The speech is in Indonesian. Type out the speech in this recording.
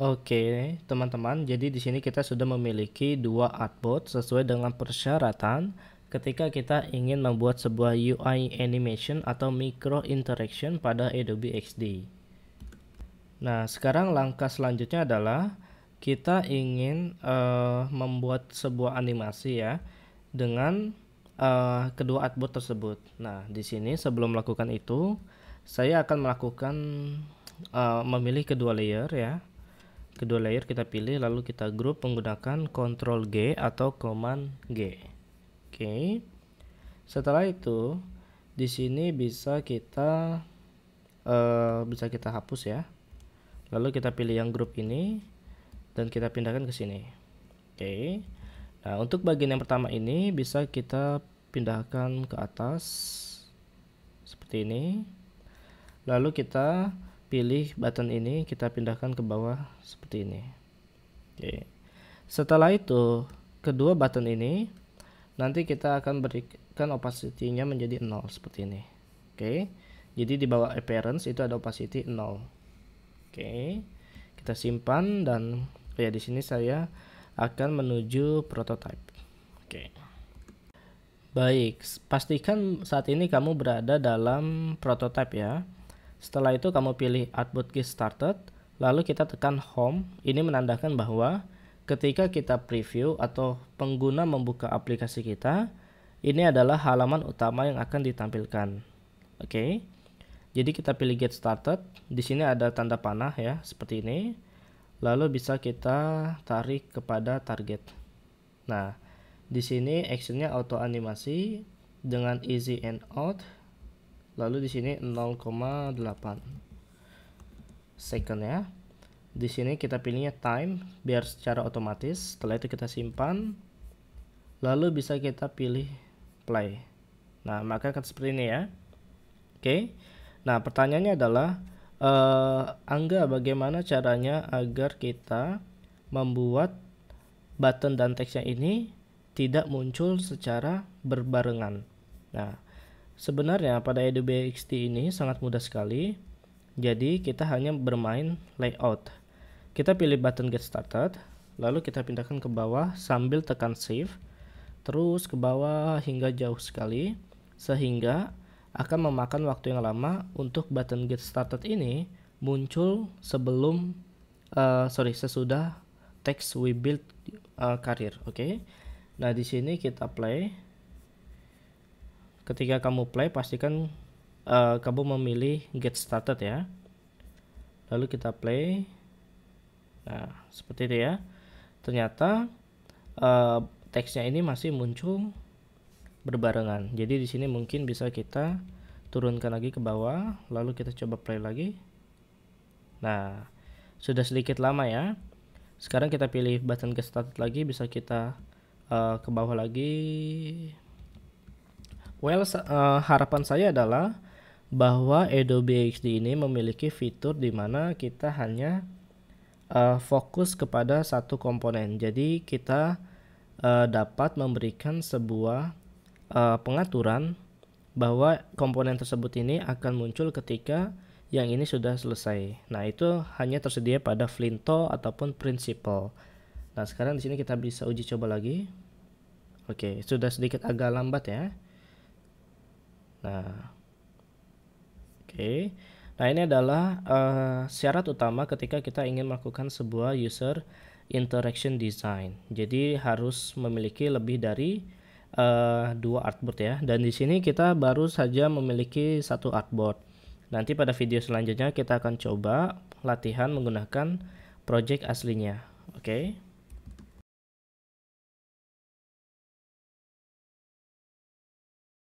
Oke, teman-teman. Jadi di sini kita sudah memiliki dua artboard sesuai dengan persyaratan ketika kita ingin membuat sebuah UI animation atau micro interaction pada Adobe XD. Nah, sekarang langkah selanjutnya adalah kita ingin uh, membuat sebuah animasi ya dengan uh, kedua artboard tersebut. Nah, di sini sebelum melakukan itu, saya akan melakukan uh, memilih kedua layer ya kedua layer kita pilih lalu kita grup menggunakan Ctrl G atau Command G. Oke. Okay. Setelah itu di sini bisa kita uh, bisa kita hapus ya. Lalu kita pilih yang grup ini dan kita pindahkan ke sini. Oke. Okay. Nah, untuk bagian yang pertama ini bisa kita pindahkan ke atas seperti ini. Lalu kita pilih button ini kita pindahkan ke bawah seperti ini oke setelah itu kedua button ini nanti kita akan berikan opacity-nya menjadi 0 seperti ini oke jadi di bawah appearance itu ada opacity 0 oke kita simpan dan ya di sini saya akan menuju prototype oke baik pastikan saat ini kamu berada dalam prototype ya setelah itu kamu pilih Artboard Get Started, lalu kita tekan Home. Ini menandakan bahwa ketika kita preview atau pengguna membuka aplikasi kita, ini adalah halaman utama yang akan ditampilkan. Oke. Okay. Jadi kita pilih Get Started. Di sini ada tanda panah ya, seperti ini. Lalu bisa kita tarik kepada target. Nah, di sini actionnya auto animasi dengan easy and out lalu di sini 0,8 second ya di sini kita pilihnya time biar secara otomatis setelah itu kita simpan lalu bisa kita pilih play nah maka akan seperti ini ya oke okay. nah pertanyaannya adalah uh, Angga bagaimana caranya agar kita membuat button dan teksnya ini tidak muncul secara berbarengan nah Sebenarnya pada Adobe XT ini sangat mudah sekali. Jadi kita hanya bermain layout. Kita pilih button get started, lalu kita pindahkan ke bawah sambil tekan save. Terus ke bawah hingga jauh sekali sehingga akan memakan waktu yang lama untuk button get started ini muncul sebelum uh, sorry sesudah text we build uh, eh, career oke. Okay? Nah, di sini kita play Ketika kamu play pastikan uh, kamu memilih get started ya. Lalu kita play. Nah, seperti itu ya. Ternyata uh, teksnya ini masih muncul berbarengan. Jadi di sini mungkin bisa kita turunkan lagi ke bawah, lalu kita coba play lagi. Nah, sudah sedikit lama ya. Sekarang kita pilih button get started lagi, bisa kita uh, ke bawah lagi, Well, uh, harapan saya adalah bahwa Adobe XD ini memiliki fitur di mana kita hanya uh, fokus kepada satu komponen. Jadi kita uh, dapat memberikan sebuah uh, pengaturan bahwa komponen tersebut ini akan muncul ketika yang ini sudah selesai. Nah, itu hanya tersedia pada Flinto ataupun Principle. Nah, sekarang di sini kita bisa uji coba lagi. Oke, sudah sedikit agak lambat ya. Nah, oke. Okay. Nah, ini adalah uh, syarat utama ketika kita ingin melakukan sebuah user interaction design. Jadi harus memiliki lebih dari uh, dua artboard ya. Dan di sini kita baru saja memiliki satu artboard. Nanti pada video selanjutnya kita akan coba latihan menggunakan project aslinya. Oke. Okay?